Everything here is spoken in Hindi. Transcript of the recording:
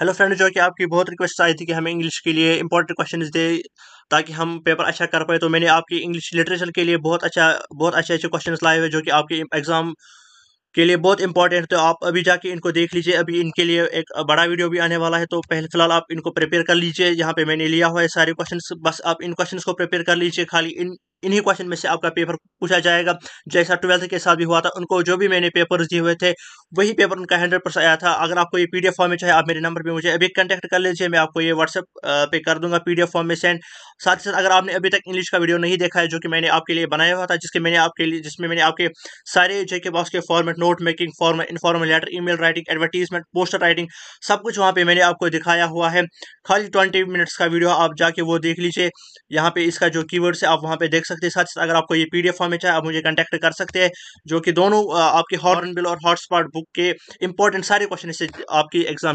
हेलो फ्रेंड जो कि आपकी बहुत रिक्वेस्ट आई थी कि हमें इंग्लिश के लिए इंपॉर्टेंट क्वेश्चन दे ताकि हम पेपर अच्छा कर पाए तो मैंने आपकी इंग्लिश लिटरेचर के लिए बहुत अच्छा बहुत अच्छे अच्छे क्वेश्चन लाए हुए जो कि आपके एग्ज़ाम के लिए बहुत इंपॉर्टेंट तो आप अभी जाके इनको देख लीजिए अभी इनके लिए एक बड़ा वीडियो भी आने वाला है तो पहले फिलहाल आप इनको प्रिपेयर कर लीजिए यहाँ पे मैंने लिया हुआ है सारे क्वेश्चंस बस आप इन क्वेश्चंस को प्रिपेयर कर लीजिए खाली इन इन्हीं क्वेश्चन में से आपका पेपर पूछा जाएगा जैसा ट्वेल्थ के साथ भी हुआ था उनको जो भी मैंने पेपर दिए हुए थे वही पेपर उनका हंड्रेड परसेंट आया था अगर आपको ये पीडीएफ फॉर्म में चाहे आप मेरे नंबर पर मुझे अभी कॉन्टैक्ट कर लीजिए मैं आपको ये व्हाट्सएप पे कर दूंगा पीडीएफ फॉर्म में सेंड साथ ही साथ अगर आपने अभी तक इंग्लिश का वीडियो नहीं देखा है जो कि मैंने आपके लिए बनाया हुआ था जिसके मैंने आपके लिए जिसमें मैंने आपके सारे जे के बॉक्स के format note making format informal letter email writing advertisement poster writing सब कुछ वहाँ पर मैंने आपको दिखाया हुआ है खाली ट्वेंटी मिनट्स का वीडियो आप जाके वो देख लीजिए यहाँ पे इसका जो की है आप वहाँ पे देख सकते सकते हैं साथ ही अगर आपको ये पी फॉर्म में चाहे आप मुझे कॉन्टैक्ट कर सकते हैं जो कि दोनों आपके हॉर्न बिल और हॉटस्पॉट बुक के इंपॉर्टेंट सारे क्वेश्चन इससे आपकी एग्जाम